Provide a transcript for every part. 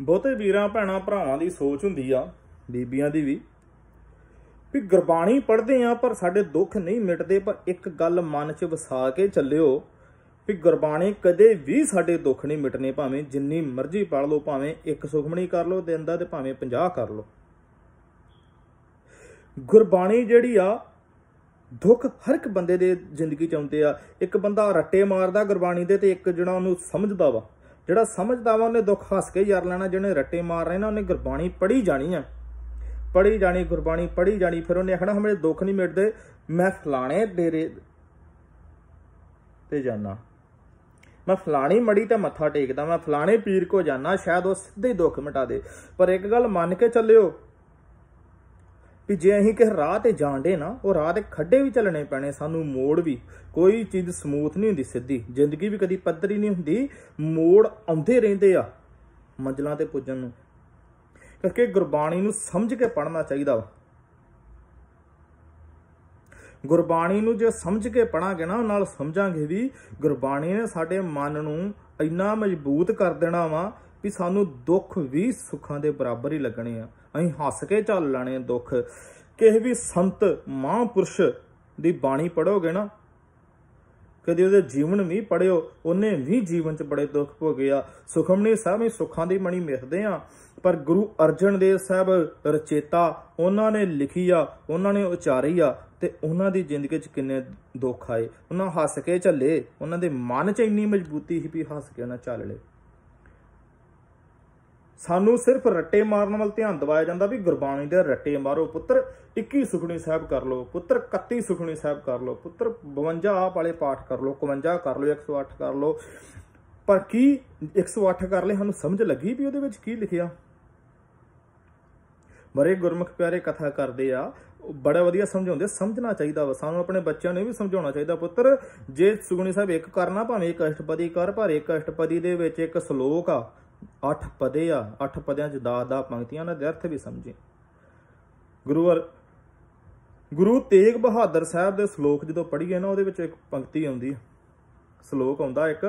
ਬਹੁਤੇ ਵੀਰਾਂ ਭੈਣਾਂ ਭਰਾਵਾਂ ਦੀ ਸੋਚ ਹੁੰਦੀ ਆ ਬੀਬੀਆਂ ਦੀ ਵੀ ਵੀ ਗੁਰਬਾਣੀ ਪੜ੍ਹਦੇ ਆ ਪਰ ਸਾਡੇ ਦੁੱਖ ਨਹੀਂ ਮਿਟਦੇ ਪਰ ਇੱਕ ਗੱਲ ਮਨ 'ਚ ਵਸਾ ਕੇ ਚੱਲਿਓ ਵੀ ਗੁਰਬਾਣੀ ਕਦੇ ਵੀ ਸਾਡੇ ਦੁੱਖ ਨਹੀਂ ਮਿਟਨੇ ਭਾਵੇਂ ਜਿੰਨੀ ਮਰਜ਼ੀ ਪੜ ਲਓ ਭਾਵੇਂ ਇੱਕ ਸੁਖਮਣੀ ਕਰ ਲਓ ਦਿਨ ਦਾ ਤੇ ਭਾਵੇਂ 50 ਕਰ ਲਓ ਗੁਰਬਾਣੀ ਜਿਹੜੀ ਆ ਦੁੱਖ ਹਰ ਇੱਕ ਬੰਦੇ ਦੇ ਜ਼ਿੰਦਗੀ 'ਚ ਆਉਂਦੇ ਆ ਇੱਕ ਬੰਦਾ ਰੱਟੇ ਮਾਰਦਾ ਗੁਰਬਾਣੀ ਦੇ ਤੇ ਇੱਕ ਜਣਾ ਉਹਨੂੰ ਸਮਝਦਾ ਵਾ ਜਿਹੜਾ ਸਮਝਦਾ ਵਾ ਉਹਨੇ ਦੁੱਖ ਹੱਸ ਕੇ ਯਾਰ ਲੈਣਾ ਜਿਹਨੇ ਰੱਟੇ ਮਾਰ ਰਹੇ ਨਾ ਉਹਨੇ ਗੁਰਬਾਣੀ ਪੜ੍ਹੀ ਜਾਣੀ ਆ ਪੜ੍ਹੀ ਜਾਣੀ ਗੁਰਬਾਣੀ ਪੜ੍ਹੀ ਜਾਣੀ ਫਿਰ ਉਹਨੇ ਆਖਣਾ ਮੇਰੇ ਦੁੱਖ ਨਹੀਂ ਮਿਟਦੇ ਮੈਂ ਫਲਾਣੇ ਡੇਰੇ ਤੇ ਜਾਣਾ ਮੈਂ ਫਲਾਣੀ ਮੜੀ ਤੇ ਮੱਥਾ ਟੇਕਦਾ ਮੈਂ ਫਲਾਣੇ ਪੀਰ ਕੋ ਜਾਣਾ ਸ਼ਾਇਦ ਉਹ ਸਿੱਧੇ ਦੁੱਖ ਮਿਟਾ ਦੇ ਪਰ ਇੱਕ ਗੱਲ ਮੰਨ ਕੇ ਚੱਲਿਓ ਵੀ ਜੇ ਅਸੀਂ ਕਿਸੇ ਰਾਹ ਤੇ ਜਾਂਦੇ ਨਾ ਉਹ ਰਾਹ ਤੇ ਖੱਡੇ ਵੀ ਚੱਲਣੇ ਪੈਣੇ ਸਾਨੂੰ ਮੋੜ ਵੀ ਕੋਈ ਚੀਜ਼ ਸਮੂਥ ਨਹੀਂ ਹੁੰਦੀ ਸਿੱਧੀ ਜ਼ਿੰਦਗੀ ਵੀ ਕਦੀ ਪੱਧਰੀ ਨਹੀਂ ਹੁੰਦੀ ਮੋੜ ਆਉਂਦੇ ਰਹਿੰਦੇ ਆ ਮੰਜ਼ਲਾਂ ਤੇ ਪੁੱਜਣ ਨੂੰ ਕਰਕੇ ਗੁਰਬਾਣੀ ਨੂੰ ਸਮਝ ਕੇ ਪੜ੍ਹਨਾ ਚਾਹੀਦਾ ਵਾ ਗੁਰਬਾਣੀ ਨੂੰ ਜੇ ਸਮਝ ਕੇ ਪੜਾਂਗੇ ਨਾ ਨਾਲ ਸਮਝਾਂਗੇ ਵੀ ਗੁਰਬਾਣੀ ਨੇ ਸਾਡੇ ਮਨ ਨੂੰ ਇੰਨਾ ਮਜ਼ਬੂਤ ਕਰ ਦੇਣਾ ਵਾ ਵੀ ਸਾਨੂੰ ਦੁੱਖ ਵੀ ਸੁੱਖਾਂ ਦੇ ਬਰਾਬਰ ਹੀ ਲੱਗਣੇ ਆ ਅਸੀਂ ਹੱਸ ਕੇ ਚੱਲ ਲੈਣੇ ਦੁੱਖ ਕਿਸੇ ਵੀ ਸੰਤ ਮਹਾਂਪੁਰਸ਼ ਦੀ ਬਾਣੀ ਪੜੋਗੇ ਨਾ ਕਦੇ ਉਹਦੇ ਜੀਵਨ ਵੀ ਪੜਿਓ ਉਹਨੇ ਵੀ ਜੀਵਨ 'ਚ ਬੜੇ ਦੁੱਖ ਭੋਗੇ ਆ ਸੁਖਮਨੀ ਸਾਹਿਬ ਹੀ ਸੁੱਖਾਂ ਦੀ ਮਣੀ ਮਿਸਦੇ ਆ ਪਰ ਗੁਰੂ ਅਰਜਨ ਦੇਵ ਸਾਹਿਬ ਰਚੇਤਾ ਉਹਨਾਂ ਨੇ ਲਿਖੀ ਆ ਉਹਨਾਂ ਨੇ ਉਚਾਰੀ ਆ ਤੇ ਉਹਨਾਂ ਦੀ ਜ਼ਿੰਦਗੀ 'ਚ ਕਿੰਨੇ ਦੁੱਖ ਆਏ ਉਹਨਾਂ ਹੱਸ ਕੇ ਝੱਲੇ ਉਹਨਾਂ ਦੇ ਮਨ 'ਚ ਇੰਨੀ ਮਜ਼ਬੂਤੀ ਸੀ ਵੀ ਹੱਸ ਕੇ ਉਹਨਾਂ ਝੱਲ ਲਏ ਸਾਨੂੰ ਸਿਰਫ ਰੱਟੇ ਮਾਰਨ ਵੱਲ ਧਿਆਨ ਦਿਵਾਇਆ ਜਾਂਦਾ ਵੀ ਗੁਰਬਾਣੀ ਦੇ ਰੱਟੇ ਮਾਰੋ ਪੁੱਤਰ 21 ਸੁਖਣੀ ਸਾਹਿਬ ਕਰ ਲਓ ਪੁੱਤਰ 31 ਸੁਖਣੀ ਸਾਹਿਬ ਕਰ ਲਓ ਪੁੱਤਰ 52 ਆਪ ਵਾਲੇ ਪਾਠ ਕਰ ਲਓ 51 ਕਰ ਲਓ 108 ਕਰ ਲਓ ਪਰ ਕੀ 108 ਕਰ ਲੈ ਸਾਨੂੰ ਸਮਝ ਲੱਗੀ ਵੀ ਉਹਦੇ ਵਿੱਚ ਕੀ ਲਿਖਿਆ ਮਰੇ ਗੁਰਮੁਖ ਪਿਆਰੇ ਕਥਾ ਕਰਦੇ ਆ ਬੜਾ ਵਧੀਆ ਸਮਝਾਉਂਦੇ ਸਮਝਣਾ ਚਾਹੀਦਾ ਵਾ ਸਾਨੂੰ ਆਪਣੇ ਬੱਚਿਆਂ ਨੂੰ ਵੀ ਸਮਝਾਉਣਾ ਚਾਹੀਦਾ ਪੁੱਤਰ ਜੇ ਸੁਗਣੀ ਸਾਹਿਬ ਇੱਕ ਕਰਨਾ ਭਾਵੇਂ ਇੱਕ ਅਸ਼ਟਪਦੀ ਕਰ ਪਰ ਇੱਕ ਅਸ਼ਟਪਦੀ ਦੇ ਵਿੱਚ ਇੱਕ ਸ਼ਲੋਕ ਆ ਅੱਠ ਪਦੇ ਆ ਅੱਠ ਪਦਿਆਂ 'ਚ 10-10 ਪੰਕਤੀਆਂ ਉਹਨਾਂ ਦੇ ਅਰਥ ਵੀ ਸਮਝੇ ਗੁਰੂਵਰ ਗੁਰੂ ਤੇਗ ਬਹਾਦਰ ਸਾਹਿਬ ਦੇ ਸ਼ਲੋਕ ਜਦੋਂ ਪੜ੍ਹੀਏ ਨਾ ਉਹਦੇ ਵਿੱਚ ਇੱਕ ਪੰਕਤੀ ਆਉਂਦੀ ਹੈ ਸ਼ਲੋਕ ਆਉਂਦਾ ਇੱਕ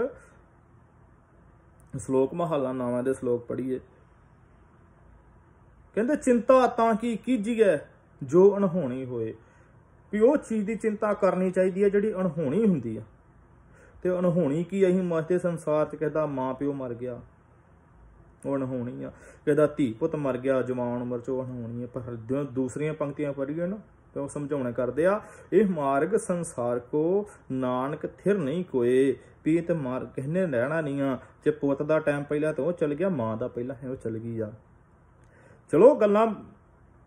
ਸ਼ਲੋਕ ਮਹਾਲਾ ਨਾਵਾਂ ਦੇ ਸ਼ਲੋਕ ਪੜ੍ਹੀਏ ਕਹਿੰਦੇ ਚਿੰਤਾ ਤਾਂ ਕੀ ਕੀਜੀਏ ਜੋ ਅਣਹੋਣੀ ਹੋਏ ਵੀ ਉਹ ਚੀਜ਼ ਦੀ ਚਿੰਤਾ ਕਰਨੀ ਚਾਹੀਦੀ ਹੈ ਜਿਹੜੀ ਅਣਹੋਣੀ ਹੁੰਦੀ ਹੈ ਤੇ ਅਣਹੋਣੀ ਕੀ ਅਸੀਂ ਮਾਤੇ ਸੰਸਾਰ 'ਚ ਕਹਿੰਦਾ ਮਾਂ ਪਿਓ ਮਰ ਗਿਆ ਉਹ ਹੋਣੀ ਆ ਇਹਦਾ ਧੀ ਪੁੱਤ ਮਰ ਗਿਆ ਜਵਾਨ ਉਮਰ ਚੋਂ ਹੋਣੀ ਆ ਪਰ ਜਦੋਂ ਦੂਸਰੀਆਂ ਪੰਕਤੀਆਂ ਪੜ੍ਹੀਏ ਨਾ ਤੇ ਉਹ ਸਮਝਾਉਣਾ ਕਰਦੇ ਆ ਇਹ ਮਾਰਗ ਸੰਸਾਰ ਕੋ ਨਾਨਕ ਥਿਰ ਨਹੀਂ ਕੋਏ ਪੀਤ ਮਾਰ ਕਹਨੇ ਰਹਿਣਾ ਨਹੀਂ ਆ ਜੇ ਪੁੱਤ ਦਾ ਟਾਈਮ ਪਹਿਲਾਂ ਤਾਂ ਉਹ ਚਲ ਗਿਆ ਮਾਂ ਦਾ ਪਹਿਲਾਂ ਹੈ ਉਹ ਚਲ ਗਈ ਆ ਚਲੋ ਗੱਲਾਂ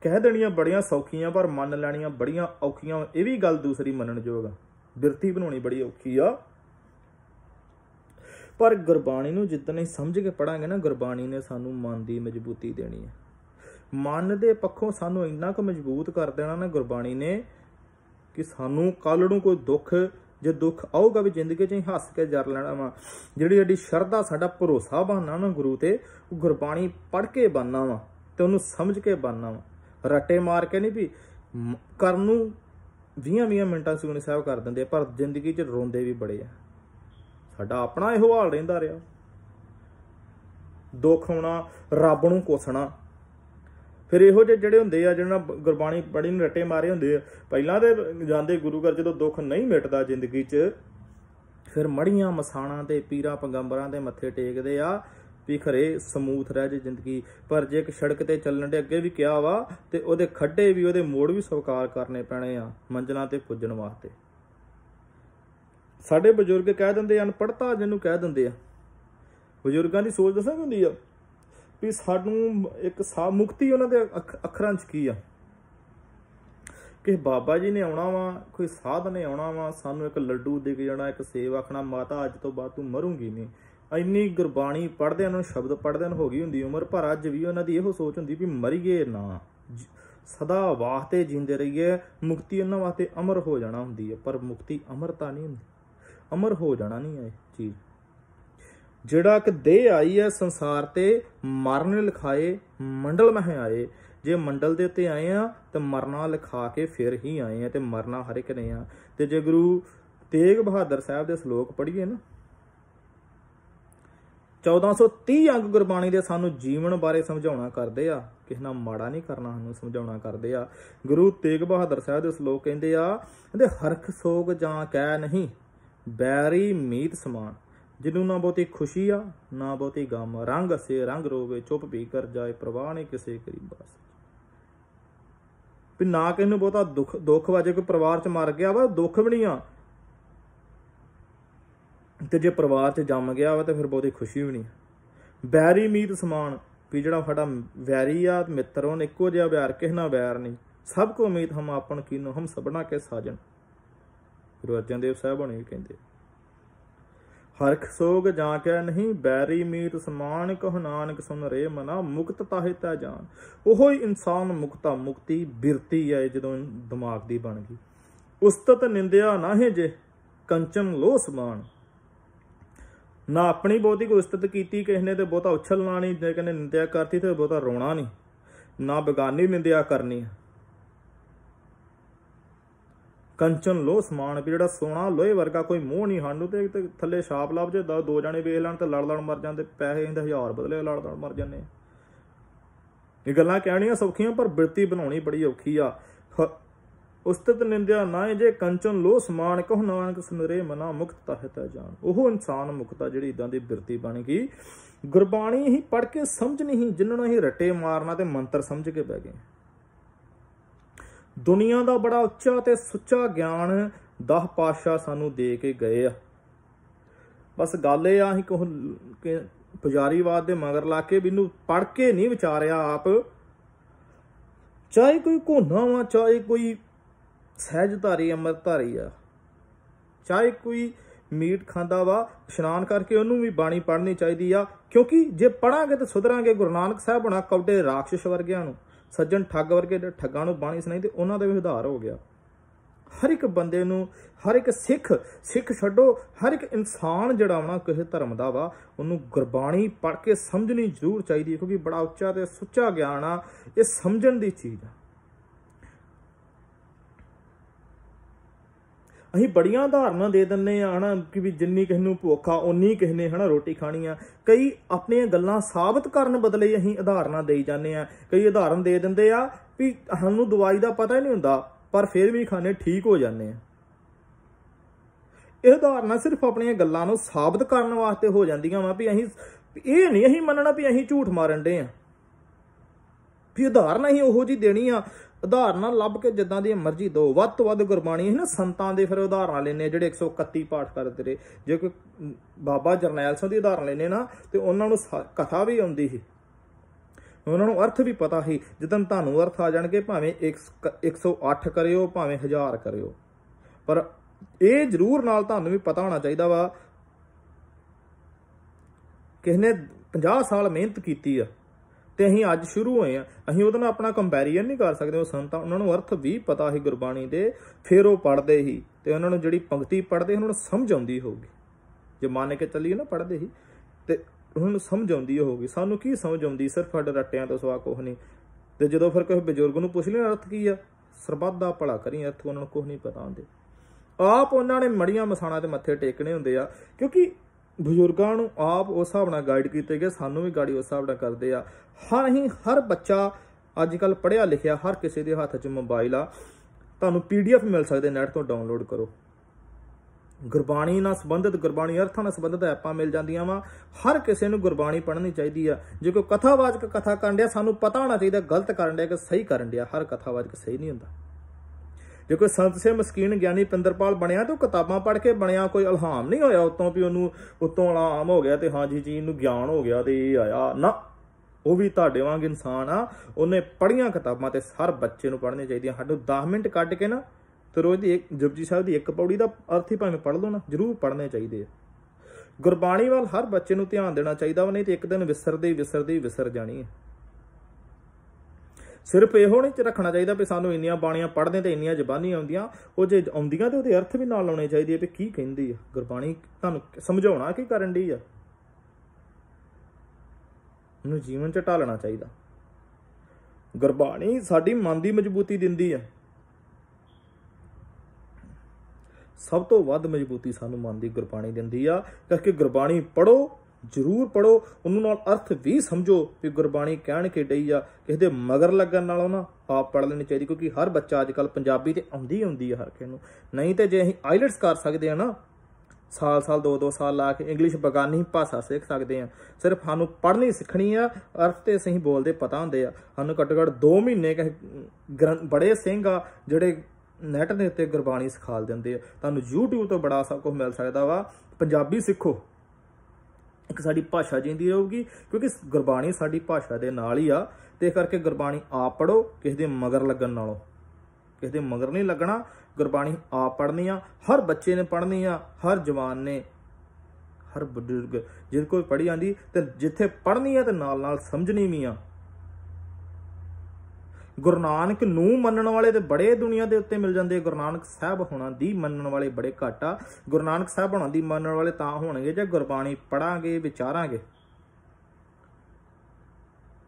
ਕਹਿ ਦੇਣੀਆਂ ਬੜੀਆਂ ਸੌਖੀਆਂ ਪਰ ਮੰਨ ਲੈਣੀਆਂ ਬੜੀਆਂ ਔਖੀਆਂ ਇਹ ਵੀ ਗੱਲ ਦੂਸਰੀ ਮੰਨਣ ਯੋਗ ਆ ਬਿਰਤੀ ਬਣਾਉਣੀ ਬੜੀ ਔਖੀ ਆ ਪਰ ਗੁਰਬਾਣੀ ਨੂੰ ਜਿੱਦਣ ਹੀ ਸਮਝ ਕੇ ਪੜਾਂਗੇ ਨਾ ਗੁਰਬਾਣੀ ਨੇ ਸਾਨੂੰ ਮਨ ਦੀ ਮਜ਼ਬੂਤੀ ਦੇਣੀ ਹੈ ਮਨ ਦੇ ਪੱਖੋਂ ਸਾਨੂੰ ਇੰਨਾ ਕੁ ਮਜ਼ਬੂਤ ਕਰ ਦੇਣਾ ਨਾ ਗੁਰਬਾਣੀ ਨੇ ਕਿ ਸਾਨੂੰ ਕੱਲ ਨੂੰ ਕੋਈ ਦੁੱਖ ਜੇ ਦੁੱਖ ਆਊਗਾ ਵੀ ਜ਼ਿੰਦਗੀ 'ਚ ਹੱਸ ਕੇ ਜਰ ਲੈਣਾ ਵਾ ਜਿਹੜੀ ਸਾਡੀ ਸ਼ਰਧਾ ਸਾਡਾ ਭਰੋਸਾ ਬਣਨਾ ਨਾ ਗੁਰੂ ਤੇ ਉਹ ਗੁਰਬਾਣੀ ਪੜ੍ਹ ਕੇ ਬਣਨਾ ਵਾ ਤੇ ਉਹਨੂੰ ਸਮਝ ਕੇ ਬਣਨਾ ਵਾ ਰੱਟੇ ਮਾਰ ਕੇ ਨਹੀਂ ਵੀ ਕਰਨ ਨੂੰ 20 20 ਮਿੰਟਾਂ ਸੁਣੇ ਸਾਹਿਬ ਕਰ ਦਿੰਦੇ ਪਰ ਜ਼ਿੰਦਗੀ 'ਚ ਰੋਂਦੇ ਵੀ ਬੜੇ ਆ ਸਾਡਾ ਆਪਣਾ ਇਹੋ ਹਾਲ ਰਹਿੰਦਾ ਰਿਹਾ ਦੁੱਖ ਹੋਣਾ ਰੱਬ ਨੂੰ ਕੋਸਣਾ ਫਿਰ ਇਹੋ ਜਿਹੇ ਜਿਹੜੇ ਹੁੰਦੇ ਆ ਜਿਹਨਾਂ ਗੁਰਬਾਣੀ ਪੜ੍ਹੀ ਨੂੰ ਰੱਟੇ ਮਾਰੇ ਹੁੰਦੇ ਆ ਪਹਿਲਾਂ ਤੇ ਜਾਂਦੇ ਗੁਰੂ ਘਰ ਜਦੋਂ ਦੁੱਖ ਨਹੀਂ ਮਿਟਦਾ ਜ਼ਿੰਦਗੀ 'ਚ ਫਿਰ ਮੜੀਆਂ ਮਸਾਣਾ ਤੇ ਪੀਰਾ ਪੰਗੰਬਰਾਂ ਦੇ ਮੱਥੇ ਟੇਕਦੇ ਆ ਵੀ ਖਰੇ ਸਮੂਥ ਰਹਿ ਜੇ ਜ਼ਿੰਦਗੀ ਪਰ ਜੇ ਇੱਕ ਸੜਕ ਤੇ ਚੱਲਣ ਦੇ ਅੱਗੇ ਵੀ ਕਿਹਾ ਵਾ ਤੇ ਉਹਦੇ ਖੱਡੇ ਵੀ ਉਹਦੇ ਮੋੜ ਵੀ ਸਵਕਾਰ ਕਰਨੇ ਪੈਣੇ ਆ ਮੰਜ਼ਲਾਂ ਤੇ ਪੁੱਜਣ ਵਾਸਤੇ ਸਾਡੇ ਬਜ਼ੁਰਗ ਕਹਿ ਦਿੰਦੇ ਹਨ ਪੜਤਾ ਜਿਹਨੂੰ ਕਹਿ ਦਿੰਦੇ ਆ ਬਜ਼ੁਰਗਾਂ ਦੀ ਸੋਚ ਦੱਸਾਂ ਕਿ ਹੁੰਦੀ ਆ ਵੀ ਸਾਨੂੰ ਇੱਕ ਸਾ ਮੁਕਤੀ ਉਹਨਾਂ ਦੇ ਅੱਖਰਾਂ 'ਚ ਕੀ ਆ ਕਿ ਬਾਬਾ ਜੀ ਨੇ ਆਉਣਾ ਵਾ ਕੋਈ ਸਾਧ ਨੇ ਆਉਣਾ ਵਾ ਸਾਨੂੰ ਇੱਕ ਲੱਡੂ ਦੇ ਕੇ ਜਾਣਾ ਇੱਕ ਸੇਵ ਆਖਣਾ ਮਾਤਾ ਅੱਜ ਤੋਂ ਬਾਅਦ ਤੂੰ ਮਰੂੰਗੀ ਨਹੀਂ ਇੰਨੀ ਗੁਰਬਾਣੀ ਪੜਦਿਆਂ ਨੂੰ ਸ਼ਬਦ ਪੜਦੇ ਨੂੰ ਹੋ ਗਈ ਹੁੰਦੀ ਉਮਰ ਪਰ ਅੱਜ ਵੀ ਉਹਨਾਂ ਦੀ ਇਹੋ ਸੋਚ ਹੁੰਦੀ ਵੀ ਮਰੀਏ ਨਾ ਸਦਾ ਵਾਸਤੇ ਜਿੰਦੇ ਰਹੀਏ ਮੁਕਤੀ ਉਹਨਾਂ ਵਾਸਤੇ ਅਮਰ ਹੋ ਜਾਣਾ ਹੁੰਦੀ ਹੈ ਪਰ ਮੁਕਤੀ ਅਮਰਤਾ ਨਹੀਂ ਹੁੰਦੀ ਅਮਰ ਹੋ ਜਾਣਾ ਨਹੀਂ ਇਹ ਚੀਜ਼ ਜਿਹੜਾ ਕਿ ਦੇਹ ਆਈ ਹੈ ਸੰਸਾਰ ਤੇ ਮਰਨ ਲਿਖਾਏ ਮੰਡਲ ਮਹ ਆਏ ਜੇ ਮੰਡਲ ਦੇ ਉੱਤੇ ਆਏ ਆ ਤੇ ਮਰਨਾ ਲਿਖਾ ਕੇ ਫਿਰ ਹੀ ਆਏ ਆ ਤੇ ਮਰਨਾ ਹਰ ਇੱਕ ਨੇ ਆ ਤੇ ਜੇ ਗੁਰੂ ਤੇਗ ਬਹਾਦਰ ਸਾਹਿਬ ਦੇ ਸ਼ਲੋਕ ਪੜ੍ਹੀਏ ਨਾ 1430 ਅੰਗ ਗੁਰਬਾਣੀ ਦੇ ਸਾਨੂੰ ਜੀਵਨ ਬਾਰੇ ਸਮਝਾਉਣਾ ਕਰਦੇ ਆ ਕਿਸੇ ਨਾਲ ਮਾੜਾ ਨਹੀਂ ਕਰਨਾ ਸਾਨੂੰ ਸਮਝਾਉਣਾ ਕਰਦੇ ਆ ਗੁਰੂ ਤੇਗ ਬਹਾਦਰ ਸਾਹਿਬ ਦੇ ਸ਼ਲੋਕ ਕਹਿੰਦੇ ਆ ਕਹਿੰਦੇ ਹਰਖ ਸੋਗ ਜਾਂ ਕਹਿ ਨਹੀਂ ਬੈਰੀ ਮੀਤ ਸਮਾਨ ਜਿਹਨੂੰ ਨਾ ਬਹੁਤੀ ਖੁਸ਼ੀ ਆ ਨਾ ਬਹੁਤੀ ਗਮ ਰੰਗ ਅਸੇ ਰੰਗ ਰੋਵੇ ਚੁੱਪ ਵੀ ਕਰ ਜਾਏ ਪ੍ਰਵਾਹ ਨਹੀਂ ਕਿਸੇ ਕਰੀਬਾਸ ਵੀ ਨਾ ਨੂੰ ਬਹੁਤਾ ਦੁੱਖ ਦੁੱਖ ਵਾਜੇ ਕੋਈ ਪਰਿਵਾਰ ਚ ਮਰ ਗਿਆ ਵਾ ਦੁੱਖ ਵੀ ਨਹੀਂ ਆ ਤੇ ਜੇ ਪਰਿਵਾਰ ਚ ਜੰਮ ਗਿਆ ਵਾ ਤੇ ਫਿਰ ਬਹੁਤੀ ਖੁਸ਼ੀ ਵੀ ਨਹੀਂ ਬੈਰੀ ਮੀਤ ਸਮਾਨ ਵੀ ਜਿਹੜਾ ਸਾਡਾ ਵੈਰੀ ਆ ਮਿੱਤਰੋਂ ਇੱਕੋ ਜਿਹਾ ਵਿਆਰ ਕਿਸ ਨਾਲ ਵੈਰ ਨਹੀਂ ਸਭ ਕੋ ਉਮੀਦ ਹਮ ਆਪਣ ਕੀਨੋ ਹਮ ਸਬਣਾ ਕੇ ਸਾਜਣ ਗੁਰੂ ਅਰਜਨ ਦੇਵ ਸਾਹਿਬ ਹੋਣੀ ਵੀ ਕਹਿੰਦੇ ਹਰਖ ਸੋਗ ਜਾਂ ਕਹਿ ਨਹੀਂ ਬੈਰੀ ਮੀਤ ਸਮਾਨ ਕਹ ਨਾਨਕ ਸੁਨ ਰੇ ਮਨਾ ਮੁਕਤ ਤਾਹੇ ਤਾ ਜਾਨ ਉਹੋ ਹੀ ਇਨਸਾਨ ਮੁਕਤਾ ਮੁਕਤੀ ਬਿਰਤੀ ਹੈ ਜਦੋਂ ਦਿਮਾਗ ਦੀ ਬਣ ਗਈ ਉਸਤਤ ਨਿੰਦਿਆ ਨਾਹੇ ਜੇ ਕੰਚਨ ਲੋਹ ਸਮਾਨ ਨਾ ਆਪਣੀ ਬੋਧੀ ਕੋ ਉਸਤਤ ਕੀਤੀ ਕਿਸ ਨੇ ਤੇ ਬਹੁਤਾ ਉਛਲਣਾ ਨਹੀਂ ਜੇ ਕਹਿੰਦੇ ਨਿੰਦਿਆ ਕਰਤੀ ਤੇ ਬਹੁਤਾ ਰੋਣਾ ਨਹੀਂ ਨਾ ਬਗਾਨੀ ਨਿੰਦਿਆ ਕਰਨੀ ਕੰਚਨ ਲੋ ਸਮਾਨ ਵੀ ਜਿਹੜਾ ਸੋਨਾ ਲੋਹੇ ਵਰਗਾ ਕੋਈ ਮੂੰਹ ਨਹੀਂ ਹੰਡੂ ਤੇ ਥੱਲੇ ਛਾਪ ਲੱਭ ਜੇ ਦੋ ਜਾਣੇ ਵੇਖ ਲੈਣ ਤੇ ਲੜ ਲੜ ਮਰ ਜਾਂਦੇ ਪੈਸੇ ਇਹਦੇ ਹਜ਼ਾਰ ਬਦਲੇ ਲੜ ਲੜ ਮਰ ਜਾਂਦੇ ਇਹ ਗੱਲਾਂ ਕਹਿਣੀਆਂ ਸੌਖੀਆਂ ਪਰ ਬਿਰਤੀ ਬਣਾਉਣੀ ਬੜੀ ਔਖੀ ਆ ਉਸਤਤ ਨਿੰਦਿਆ ਨਾ ਜੇ ਕੰਚਨ ਲੋ ਸਮਾਨ ਕਹੁ ਨਾਨਕ ਸੁਨਰੇ ਮਨਾ ਮੁਕਤ ਤਹਿਤ ਜਾਣ ਉਹ ਇਨਸਾਨ ਮੁਕਤਾ ਜਿਹੜੀ ਇਦਾਂ ਦੀ ਬਿਰਤੀ ਬਣ ਗਈ ਗੁਰਬਾਣੀ ਹੀ ਪੜ ਕੇ ਸਮਝ ਨਹੀਂ ਜਿੰਨਾਂ ਹੀ ਰੱਟੇ ਮਾਰਨਾ ਤੇ ਮੰਤਰ ਸਮਝ ਕੇ ਬਹਿ ਗਏ ਦੁਨੀਆ ਦਾ ਬੜਾ ਉੱਚਾ ਤੇ ਸੁੱਚਾ ਗਿਆਨ ਦਹ ਪਾਤਸ਼ਾਹ ਸਾਨੂੰ ਦੇ ਕੇ ਗਏ ਆ ਬਸ ਗੱਲ ਇਹ ਆ ਕਿ ਪੁਜਾਰੀਵਾਦ ਦੇ ਮਗਰ ਲਾ ਕੇ ਬਿੰਨੂ ਪੜ ਕੇ ਨਹੀਂ ਵਿਚਾਰਿਆ ਆਪ ਚਾਹੇ ਕੋਈ ਕੋਨਾ ਵਾ ਚਾਹੇ ਕੋਈ ਸਹਿਜਧਾਰੀ ਅਮਰਧਾਰੀ ਆ ਚਾਹੇ ਕੋਈ ਮੀਟ ਖਾਂਦਾ ਵਾ ਇਸ਼ਨਾਨ ਕਰਕੇ ਉਹਨੂੰ ਵੀ ਬਾਣੀ ਪੜ੍ਹਨੀ ਚਾਹੀਦੀ ਆ ਕਿਉਂਕਿ ਜੇ ਪੜਾਂਗੇ ਤਾਂ ਸੁਧਰਾਂਗੇ ਗੁਰੂ ਨਾਨਕ ਸਾਹਿਬ ਹੁਣਾ ਕੌਡੇ ਰਾਖਸ਼ ਵਰਗਿਆਂ ਨੂੰ ਸੱਜਣ ਠੱਗ ਵਰਗੇ ਠੱਗਾਂ ਨੂੰ ਬਾਣੀ ਸੁਣਾਈ ਤੇ ਉਹਨਾਂ ਦਾ ਵੀ ਉਧਾਰ ਹੋ ਗਿਆ ਹਰ ਇੱਕ ਬੰਦੇ ਨੂੰ ਹਰ ਇੱਕ ਸਿੱਖ ਸਿੱਖ ਛੱਡੋ ਹਰ ਇੱਕ ਇਨਸਾਨ ਜਿਹੜਾ ਉਹਨਾਂ ਕਿਸੇ ਧਰਮ ਦਾ ਵਾ ਉਹਨੂੰ ਗੁਰਬਾਣੀ ਪੜ੍ਹ ਕੇ ਸਮਝਣੀ ਜ਼ਰੂਰ ਚਾਹੀਦੀ ਹੈ ਕਿਉਂਕਿ ਬੜਾ ਉੱਚਾ ਤੇ ਸੁੱਚਾ ਗਿਆਨ ਆ ਇਹ ਸਮਝਣ ਦੀ ਚੀਜ਼ ਆ ਅਸੀਂ ਬੜੀਆਂ ਧਾਰਨਾ ਦੇ ਦਿੰਨੇ ਆ ਹਨਾ ਕਿ ਵੀ ਜਿੰਨੀ ਕਿਸ ਨੂੰ ਭੁੱਖਾ ਉਨੀ ਕਿਸ ਨੇ ਹਨਾ ਰੋਟੀ ਖਾਣੀ ਆ ਕਈ ਆਪਣੀਆਂ ਗੱਲਾਂ ਸਾਬਤ ਕਰਨ ਬਦਲੇ ਅਸੀਂ ਧਾਰਨਾ ਦੇਈ ਜਾਂਦੇ ਆ ਕਈ ਉਦਾਹਰਨ ਦੇ ਦਿੰਦੇ ਆ ਵੀ ਸਾਨੂੰ ਦਵਾਈ ਦਾ ਪਤਾ ਹੀ ਨਹੀਂ ਹੁੰਦਾ ਪਰ ਫਿਰ ਵੀ ਖਾਣੇ ਠੀਕ ਹੋ ਜਾਂਦੇ ਆ ਇਹ ਧਾਰਨਾ ਸਿਰਫ ਆਪਣੀਆਂ ਗੱਲਾਂ ਨੂੰ ਸਾਬਤ ਕਰਨ ਵਾਸਤੇ ਹੋ ਜਾਂਦੀਆਂ ਵਾ ਵੀ ਅਸੀਂ ਇਹ ਨਹੀਂ ਅਸੀਂ ਮੰਨਣਾ ਵੀ ਅਸੀਂ ਝੂਠ ਮਾਰਨ ਦੇ ਆ ਵੀ ਉਦਾਹਰਨ ਅਸੀਂ ਉਹੋ ਜੀ ਦੇਣੀ ਆ ਉਦਾਹਰਨਾਂ ਲੱਭ ਕੇ ਜਿੱਦਾਂ ਦੀ ਮਰਜ਼ੀ ਦੋ ਵੱਧ ਤੋਂ ਵੱਧ ਗੁਰਬਾਣੀ ਹੈ ਨਾ ਸੰਤਾਂ ਦੇ ਫਿਰ ਉਦਾਹਰਨਾਂ ਲੈਨੇ ਜਿਹੜੇ 131 ਪਾਠ ਕਰਦੇ ਰਹੇ ਜੇ ਕੋਈ ਬਾਬਾ ਜਰਨੈਲ ਸਿੰਘ ਦੀ ਉਦਾਹਰਣ ਲੈਨੇ ਨਾ ਤੇ ਉਹਨਾਂ ਨੂੰ ਕਥਾ ਵੀ ਆਉਂਦੀ ਸੀ ਉਹਨਾਂ ਨੂੰ ਅਰਥ ਵੀ ਪਤਾ ਸੀ ਜਦੋਂ ਤੁਹਾਨੂੰ ਅਰਥ ਆ ਜਾਣਗੇ ਭਾਵੇਂ 108 ਕਰਿਓ ਭਾਵੇਂ 1000 ਕਰਿਓ ਪਰ ਇਹ ਜ਼ਰੂਰ ਨਾਲ ਤੁਹਾਨੂੰ ਵੀ ਪਤਾ ਹੋਣਾ ਚਾਹੀਦਾ ਵਾ ਕਿਸ ਨੇ 50 ਸਾਲ ਮਿਹਨਤ ਕੀਤੀ ਆ ਤੇ ਅਸੀਂ ਅੱਜ ਸ਼ੁਰੂ ਹੋਏ ਆ ਅਸੀਂ ਉਹਦੇ ਨਾਲ ਆਪਣਾ ਕੰਪੈਰੀਜ਼ਨ ਨਹੀਂ ਕਰ ਸਕਦੇ ਉਹ ਸੰਤਾਂ ਉਹਨਾਂ ਨੂੰ ਅਰਥ ਵੀ ਪਤਾ ਹੈ ਗੁਰਬਾਣੀ ਦੇ ਫਿਰ ਉਹ ਪੜਦੇ ਹੀ ਤੇ ਉਹਨਾਂ ਨੂੰ ਜਿਹੜੀ ਪੰਕਤੀ ਪੜਦੇ ਉਹਨਾਂ ਨੂੰ ਸਮਝ ਆਉਂਦੀ ਹੋਊਗੀ ਜੇ ਮੰਨ ਕੇ ਚੱਲੀਏ ਨਾ ਪੜਦੇ ਹੀ ਤੇ ਉਹਨਾਂ ਨੂੰ ਸਮਝ ਆਉਂਦੀ ਹੋਊਗੀ ਸਾਨੂੰ ਕੀ ਸਮਝ ਆਉਂਦੀ ਸਿਰਫ ਅੱਡ ਰੱਟਿਆਂ ਤੋਂ ਸਵਾ ਕੁਝ ਨਹੀਂ ਤੇ ਜਦੋਂ ਫਿਰ ਕੋਈ ਬਜ਼ੁਰਗ ਨੂੰ ਪੁੱਛ ਲੈਣਾ ਅਰਥ ਕੀ ਆ ਸਰਬੱਤ ਦਾ ਭਲਾ ਕਰੀ ਅਰਥ ਉਹਨਾਂ ਨੂੰ ਕੁਝ ਨਹੀਂ ਪਤਾ ਹੁੰਦੇ ਆਪ ਉਹਨਾਂ ਨੇ ਮੜੀਆਂ ਮਸਾਣਾ ਤੇ ਮੱਥੇ ਟੇਕਣੇ ਹੁੰਦੇ ਆ ਕਿਉਂਕਿ ਬਜ਼ੁਰਗਾਂ ਨੂੰ ਆਪ ਉਸ ਹਿਸਾਬ ਨਾਲ ਗਾਈਡ ਕੀਤੇ ਗਏ ਸਾਨੂੰ ਵੀ ਗਾੜੀ ਉਸ ਹਿਸਾਬ ਨਾਲ ਕਰਦੇ ਆ ਹਰ ਹੀ ਹਰ ਬੱਚਾ ਅੱਜ ਕੱਲ ਪੜਿਆ ਲਿਖਿਆ ਹਰ ਕਿਸੇ ਦੇ ਹੱਥ 'ਚ ਮੋਬਾਈਲ ਆ ਤੁਹਾਨੂੰ ਪੀਡੀਐਫ ਮਿਲ ਸਕਦੇ ਨੈਟ ਤੋਂ ਡਾਊਨਲੋਡ ਕਰੋ ਗੁਰਬਾਣੀ ਨਾਲ ਸੰਬੰਧਿਤ ਗੁਰਬਾਣੀ ਅਰਥਾਂ ਨਾਲ ਸੰਬੰਧਿਤ ਐਪਾਂ ਮਿਲ ਜਾਂਦੀਆਂ ਵਾ ਹਰ ਕਿਸੇ ਨੂੰ ਗੁਰਬਾਣੀ ਪੜ੍ਹਨੀ ਚਾਹੀਦੀ ਆ ਜੇ ਕੋਈ ਕਥਾਵਾਚਕ ਕਥਾ ਕਰਨ ਡਿਆ ਸਾਨੂੰ ਪਤਾ ਹੋਣਾ ਚਾਹੀਦਾ ਗਲਤ ਕਰਨ ਡਿਆ ਕਿ ਸਹੀ ਕਰਨ ਡਿਆ ਹਰ ਕਥਾਵਾਚਕ ਸਹੀ ਨਹੀਂ ਹੁੰਦਾ ਜੇ ਕੋਈ ਸੰਤ ਸੇ ਮਸਕੀਨ ਗਿਆਨੀ ਪਿੰਦਰਪਾਲ ਬਣਿਆ ਤਾਂ ਕਿਤਾਬਾਂ ਪੜ੍ਹ ਕੇ ਬਣਿਆ ਕੋਈ ਇਲਹਾਮ ਨਹੀਂ ਹੋਇਆ ਉਤੋਂ ਵੀ ਉਹਨੂੰ ਉਤੋਂ ਇਲਹਾਮ ਹੋ ਗਿਆ ਤੇ ਹਾਂ ਜੀ ਜੀ ਨੂੰ ਗਿਆਨ ਹੋ ਗਿਆ ਤੇ ਇਹ ਆਇਆ ਨਾ ਉਹ ਵੀ ਤੁਹਾਡੇ ਵਾਂਗ ਇਨਸਾਨ ਆ ਉਹਨੇ ਪੜ੍ਹੀਆਂ ਕਿਤਾਬਾਂ ਤੇ ਹਰ ਬੱਚੇ ਨੂੰ ਪੜ੍ਹਨੇ ਚਾਹੀਦੀਆਂ ਸਾਨੂੰ 10 ਮਿੰਟ ਕੱਢ ਕੇ ਨਾ ਤੇ ਰੋਜ਼ ਦੀ ਇੱਕ ਜਪਜੀ ਸਾਹਿਬ ਦੀ ਇੱਕ ਪੌੜੀ ਦਾ ਅਰਥ ਹੀ ਭਾਵੇਂ ਪੜ੍ਹ ਲਓ ਨਾ ਜ਼ਰੂਰ ਪੜ੍ਹਨੇ ਚਾਹੀਦੇ ਗੁਰਬਾਣੀ ਵੱਲ ਹਰ ਬੱਚੇ ਨੂੰ ਧਿਆਨ ਦੇਣਾ ਚਾਹੀਦਾ ਵਾ ਨਹੀਂ ਤੇ ਇੱਕ ਦਿਨ ਵਿਸਰਦੇ ਵਿਸਰਦੇ ਵਿਸਰ ਜਾਣੀ ਹੈ ਸਿਰਫ ਇਹੋ ਨਹੀਂ ਚ ਰੱਖਣਾ ਚਾਹੀਦਾ ਵੀ ਸਾਨੂੰ ਇੰਨੀਆਂ ਬਾਣੀਆਂ ਪੜ੍ਹਦੇ ਤੇ ਇੰਨੀਆਂ ਜ਼ਬਾਨੀ ਆਉਂਦੀਆਂ ਉਹ ਜੇ ਆਉਂਦੀਆਂ ਤੇ ਉਹਦੇ ਅਰਥ ਵੀ ਨਾਲ ਲਾਉਣੇ ਚਾਹੀਦੇ ਆ ਵੀ ਕੀ ਕਹਿੰਦੀ ਆ ਗੁਰਬਾਣੀ ਤੁਹਾਨੂੰ ਸਮਝਾਉਣਾ ਕੀ ਕਰਨ ਦੀ ਆ ਨੂੰ ਜੀਵਨ ਚ ਢਾਲਣਾ ਚਾਹੀਦਾ ਗੁਰਬਾਣੀ ਸਾਡੀ ਮਨ ਦੀ ਮਜ਼ਬੂਤੀ ਦਿੰਦੀ ਆ ਸਭ ਤੋਂ ਵੱਧ ਮਜ਼ਬੂਤੀ ਸਾਨੂੰ ਮਨ ਦੀ ਗੁਰਬਾਣੀ ਦਿੰਦੀ ਆ ਕਰਕੇ ਗੁਰਬਾਣੀ ਪੜੋ ਜ਼ਰੂਰ ਪੜੋ ਉਹਨੂੰ ਨਾਲ ਅਰਥ ਵੀ ਸਮਝੋ ਕਿ ਗੁਰਬਾਣੀ ਕਹਿਣ ਕੇ ਡਈ ਆ ਕਿਸੇ ਦੇ ਮਗਰ ਲੱਗਣ ਨਾਲ ਉਹਨਾਂ ਆਪ ਪੜ ਲੈਣੀ ਚਾਹੀਦੀ ਕਿਉਂਕਿ ਹਰ ਬੱਚਾ ਅੱਜ ਕੱਲ ਪੰਜਾਬੀ ਤੇ ਆਉਂਦੀ ਆਉਂਦੀ ਆ ਹਰ ਕਿਸੇ ਨੂੰ ਨਹੀਂ ਤੇ ਜੇ ਅਸੀਂ ਆਈਲਟਸ ਕਰ ਸਕਦੇ ਆ ਨਾ ਸਾਲ-ਸਾਲ 2-2 ਸਾਲ ਲਾ ਕੇ ਇੰਗਲਿਸ਼ ਬਗਾਨੀ ਭਾਸ਼ਾ ਸਿੱਖ ਸਕਦੇ ਆ ਸਿਰਫ ਸਾਨੂੰ ਪੜ੍ਹਨੀ ਸਿੱਖਣੀ ਆ ਅਰਥ ਤੇ ਸਹੀ ਬੋਲਦੇ ਪਤਾ ਹੁੰਦੇ ਆ ਸਾਨੂੰ ਘੱਟ ਘੱਟ 2 ਮਹੀਨੇ ਕਹੇ ਬੜੇ ਸਿੰਘ ਆ ਜਿਹੜੇ ਨੈਟ ਦੇ ਉੱਤੇ ਗੁਰਬਾਣੀ ਸਿਖਾਲ ਦਿੰਦੇ ਆ ਤੁਹਾਨੂੰ YouTube ਤੋਂ ਬੜਾ ਸਭ ਕੁਝ ਮਿਲ ਸਕਦਾ ਵਾ ਪੰਜਾਬੀ ਸਿੱਖੋ ਇੱਕ ਸਾਡੀ ਭਾਸ਼ਾ ਜਿੰਦੀ ਰਹੂਗੀ ਕਿਉਂਕਿ ਗੁਰਬਾਣੀ ਸਾਡੀ ਭਾਸ਼ਾ ਦੇ ਨਾਲ ਹੀ ਆ ਤੇ ਕਰਕੇ ਗੁਰਬਾਣੀ ਆਪ ਪੜੋ ਕਿਸੇ ਦੇ ਮਗਰ ਲੱਗਣ ਨਾਲੋਂ ਕਿਸੇ ਦੇ ਮਗਰ ਨਹੀਂ ਲੱਗਣਾ ਗੁਰਬਾਣੀ ਆਪ ਪੜਨੀ ਆ ਹਰ ਬੱਚੇ ਨੇ ਪੜਨੀ ਆ ਹਰ ਜਵਾਨ ਨੇ ਹਰ ਬਜ਼ੁਰਗ ਜਿਹਦੇ ਕੋਈ ਪੜੀ ਆਂਦੀ ਤੇ ਜਿੱਥੇ ਪੜਨੀ ਆ ਤੇ ਨਾਲ ਨਾਲ ਸਮਝਣੀ ਵੀ ਆ ਗੁਰੂ ਨਾਨਕ ਨੂੰ ਮੰਨਣ ਵਾਲੇ ਤੇ ਬੜੇ ਦੁਨੀਆ ਦੇ ਉੱਤੇ ਮਿਲ ਜਾਂਦੇ ਗੁਰੂ ਨਾਨਕ ਸਾਹਿਬ ਹੋਣਾ ਦੀ ਮੰਨਣ ਵਾਲੇ ਬੜੇ ਘਾਟਾ ਗੁਰੂ ਨਾਨਕ ਸਾਹਿਬ ਹੋਣਾ ਦੀ ਮੰਨਣ ਵਾਲੇ ਤਾਂ ਹੋਣਗੇ ਜੇ ਗੁਰਬਾਣੀ ਪੜਾਂਗੇ ਵਿਚਾਰਾਂਗੇ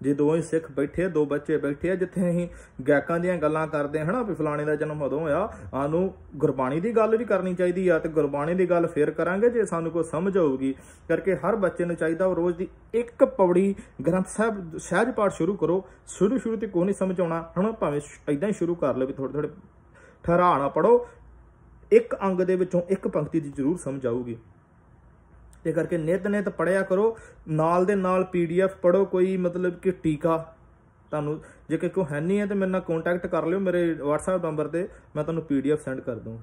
ਜੇ ਦੋ ਹੀ ਸਿੱਖ ਬੈਠੇ ਦੋ ਬੱਚੇ ਬੈਠੇ ਆ ਜਿੱਥੇ ਅਸੀਂ ਗਾਇਕਾਂ ਦੀਆਂ ਗੱਲਾਂ ਕਰਦੇ ਹਨਾ ਵੀ ਫਲਾਣੇ ਦਾ ਜਨਮ ਉਦੋਂ ਆ ਸਾਨੂੰ ਗੁਰਬਾਣੀ ਦੀ ਗੱਲ ਵੀ ਕਰਨੀ ਚਾਹੀਦੀ ਆ ਤੇ ਗੁਰਬਾਣੀ ਦੀ ਗੱਲ ਫੇਰ ਕਰਾਂਗੇ ਜੇ ਸਾਨੂੰ ਕੋਈ ਸਮਝ ਆਊਗੀ ਕਰਕੇ ਹਰ ਬੱਚੇ ਨੂੰ ਚਾਹੀਦਾ ਉਹ ਰੋਜ਼ ਦੀ ਇੱਕ ਪੌੜੀ ਗ੍ਰੰਥ ਸਾਹਿਬ ਸਹਿਜ ਪਾਠ ਸ਼ੁਰੂ ਕਰੋ ਸ਼ੁਰੂ ਸ਼ੁਰੂ ਤੇ ਕੋਈ ਨਹੀਂ ਸਮਝ ਆਉਣਾ ਹਨਾ ਭਾਵੇਂ ਐਦਾਂ ਹੀ ਸ਼ੁਰੂ ਕਰ ਲਓ ਵੀ ਥੋੜੇ ਥੋੜੇ ਠਹਿਰਾਣਾ ਪੜੋ ਇੱਕ ਅੰਗ ਦੇ ਵਿੱਚੋਂ ਇੱਕ ਪੰਕਤੀ ਦੀ ਜ਼ਰੂਰ ਸਮਝ ਆਊਗੀ ਤੇ ਕਰਕੇ ਨਿਤ ਨਿਤ ਪੜਿਆ ਕਰੋ ਨਾਲ ਦੇ ਨਾਲ ਪੀਡੀਐਫ ਪੜੋ ਕੋਈ ਮਤਲਬ ਕਿ ਟੀਕਾ ਤੁਹਾਨੂੰ ਜੇ ਕਿ ਕੋਈ ਹੈ ਨਹੀਂ ਹੈ ਤੇ ਮੇਰੇ ਨਾਲ ਕੰਟੈਕਟ ਕਰ ਲਿਓ ਮੇਰੇ WhatsApp ਨੰਬਰ ਤੇ ਮੈਂ ਤੁਹਾਨੂੰ ਪੀਡੀਐਫ ਸੈਂਡ ਕਰ ਦੂੰਗਾ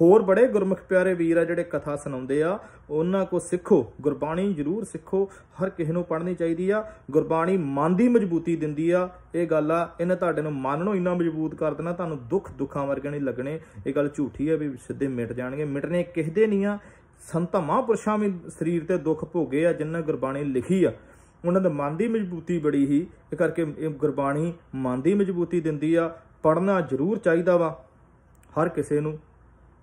ਹੋਰ ਬੜੇ ਗੁਰਮੁਖ ਪਿਆਰੇ ਵੀਰ ਆ ਜਿਹੜੇ ਕਥਾ ਸੁਣਾਉਂਦੇ ਆ ਉਹਨਾਂ ਕੋ ਸਿੱਖੋ ਗੁਰਬਾਣੀ ਜ਼ਰੂਰ ਸਿੱਖੋ ਹਰ ਕਿਸੇ ਨੂੰ ਪੜ੍ਹਨੀ ਚਾਹੀਦੀ ਆ ਗੁਰਬਾਣੀ ਮਨ ਦੀ ਮਜ਼ਬੂਤੀ ਦਿੰਦੀ ਆ ਇਹ ਗੱਲ ਆ ਇਹਨੇ ਤੁਹਾਡੇ ਨੂੰ ਮਨ ਨੂੰ ਇੰਨਾ ਮਜ਼ਬੂਤ ਕਰ ਦੇਣਾ ਤੁਹਾਨੂੰ ਦੁੱਖ ਦੁੱਖਾਂ ਵਰਗੇ ਨਹੀਂ ਲੱਗਣੇ ਇਹ ਗੱਲ ਝੂਠੀ ਆ ਵੀ ਸਿੱਧੇ ਮਿਟ ਜਾਣਗੇ ਮਿਟਨੇ ਕਿਸਦੇ ਨਹੀਂ ਆ ਸੰਤਾਂ ਮਹਾਂਪੁਰਸ਼ਾਂ ਵੀ ਸਰੀਰ ਤੇ ਦੁੱਖ ਭੋਗੇ ਆ ਜਿੰਨਾ ਗੁਰਬਾਣੀ ਲਿਖੀ ਆ ਉਹਨਾਂ ਦੇ ਮਨ ਦੀ ਮਜ਼ਬੂਤੀ ਬੜੀ ਹੀ ਇਹ ਕਰਕੇ ਇਹ ਗੁਰਬਾਣੀ ਮਨ ਦੀ ਮਜ਼ਬੂਤੀ ਦਿੰਦੀ ਆ ਪੜਨਾ ਜ਼ਰੂਰ ਚਾਹੀਦਾ ਵਾ ਹਰ ਕਿਸੇ ਨੂੰ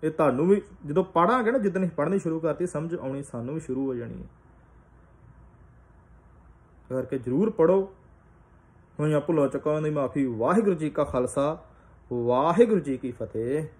ਇਹ ਤੁਹਾਨੂੰ ਵੀ ਜਦੋਂ ਪੜਾਂਗੇ ਨਾ ਜਿੱਦਣ ਪੜ੍ਹਨੀ ਸ਼ੁਰੂ ਕਰਤੀ ਸਮਝ ਆਉਣੀ ਸਾਨੂੰ ਵੀ ਸ਼ੁਰੂ ਹੋ ਜਾਣੀ ਹੈ ਕਰਕੇ ਜ਼ਰੂਰ ਪੜੋ ਹੋਈਆਂ ਭੁੱਲਾਂ ਚੁਕਾਉਣ ਦੀ ਮਾਫੀ ਵਾਹਿਗੁਰੂ ਜੀ ਕਾ ਖਾਲਸਾ ਵਾਹਿਗੁਰੂ ਜੀ ਕੀ ਫਤਿਹ